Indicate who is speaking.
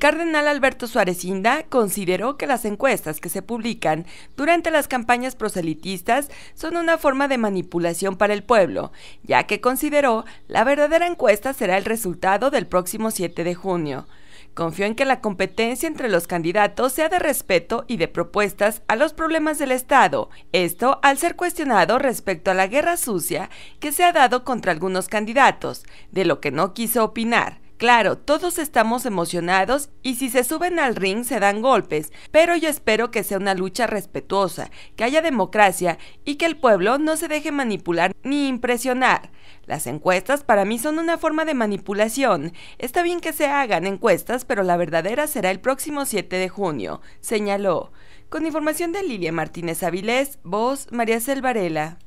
Speaker 1: cardenal Alberto Suárez Inda consideró que las encuestas que se publican durante las campañas proselitistas son una forma de manipulación para el pueblo, ya que consideró la verdadera encuesta será el resultado del próximo 7 de junio. Confió en que la competencia entre los candidatos sea de respeto y de propuestas a los problemas del Estado, esto al ser cuestionado respecto a la guerra sucia que se ha dado contra algunos candidatos, de lo que no quiso opinar. Claro, todos estamos emocionados y si se suben al ring se dan golpes, pero yo espero que sea una lucha respetuosa, que haya democracia y que el pueblo no se deje manipular ni impresionar. Las encuestas para mí son una forma de manipulación. Está bien que se hagan encuestas, pero la verdadera será el próximo 7 de junio, señaló. Con información de Lilia Martínez Avilés, voz María Selvarela.